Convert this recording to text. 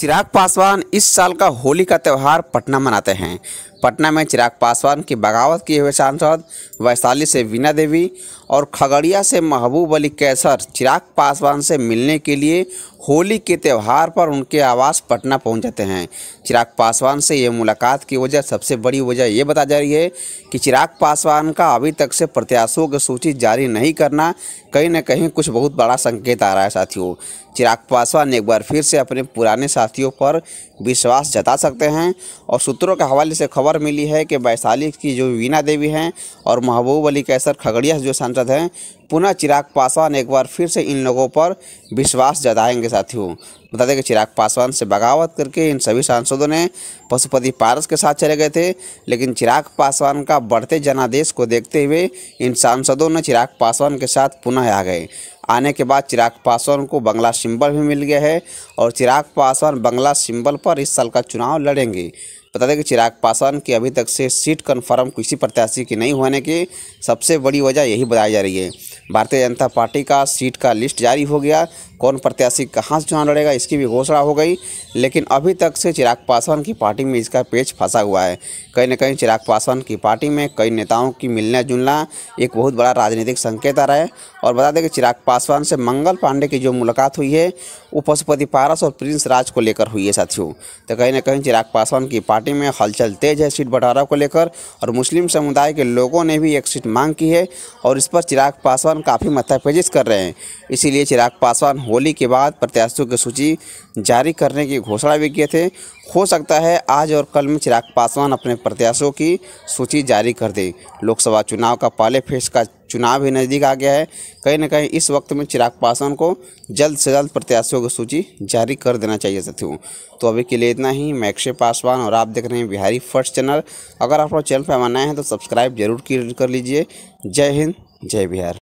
चिराग पासवान इस साल का होली का त्यौहार पटना मनाते हैं पटना में चिराग पासवान की बगावत किए हुए सांसद वैशाली से वीना देवी और खगड़िया से महबूब अली कैसर चिराग पासवान से मिलने के लिए होली के त्यौहार पर उनके आवास पटना पहुंच जाते हैं चिराग पासवान से ये मुलाकात की वजह सबसे बड़ी वजह ये बता जा रही है कि चिराग पासवान का अभी तक से प्रत्याशियों की सूची जारी नहीं करना कहीं ना कहीं कुछ बहुत बड़ा संकेत आ रहा है साथियों चिराग पासवान एक बार फिर से अपने पुराने साथ साथियों पर विश्वास जता सकते हैं और सूत्रों के हवाले से खबर मिली है कि वैशाली की जो वीना देवी हैं और महबूब अली कैसर खगड़िया जो सांसद हैं पुनः चिराग पासवान एक बार फिर से इन लोगों पर विश्वास जताएंगे साथियों बता दें कि चिराग पासवान से बगावत करके इन सभी सांसदों ने पशुपति पारस के साथ चले गए थे लेकिन चिराग पासवान का बढ़ते जनादेश को देखते हुए इन सांसदों ने चिराग पासवान के साथ पुनः आ गए आने के बाद चिराग पासवान को बंगला सिंबल भी मिल गया है और चिराग पासवान बंगला सिंबल पर इस साल का चुनाव लड़ेंगे बता दें कि चिराग पासवान की अभी तक से सीट कन्फर्म किसी प्रत्याशी की नहीं होने की सबसे बड़ी वजह यही बताई जा रही है भारतीय जनता पार्टी का सीट का लिस्ट जारी हो गया कौन प्रत्याशी कहाँ से चुनाव लड़ेगा इसकी भी घोषणा हो गई लेकिन अभी तक से चिराग पासवान की पार्टी में इसका पेच फंसा हुआ है कहीं ना कहीं चिराग पासवान की पार्टी में कई नेताओं की मिलना जुलना एक बहुत बड़ा राजनीतिक संकेत आ रहा है और बता दें कि चिराग पासवान से मंगल पांडे की जो मुलाकात हुई है वो पशुपति पारस और प्रिंस राज को लेकर हुई है साथियों तो कहीं ना कहीं चिराग पासवान की पार्टी में हलचल तेज है सीट बंटवारा को लेकर और मुस्लिम समुदाय के लोगों ने भी एक सीट मांग की है और इस पर चिराग पासवान काफ़ी मत्थापेजिश कर रहे हैं इसीलिए चिराग पासवान होली के बाद प्रत्याशियों की सूची जारी करने की घोषणा भी किए थे हो सकता है आज और कल में चिराग पासवान अपने प्रत्याशियों की सूची जारी कर दें लोकसभा चुनाव का पहले फेज का चुनाव ही नज़दीक आ गया है कहीं ना कहीं इस वक्त में चिराग पासवान को जल्द से जल्द प्रत्याशियों की सूची जारी कर देना चाहिए साथियों तो अभी के लिए इतना ही मैं अक्षय पासवान और आप देख रहे हैं बिहारी फर्स्ट चैनल अगर आप चैनल पर माना हैं तो सब्सक्राइब जरूर कर लीजिए जय हिंद जय बिहार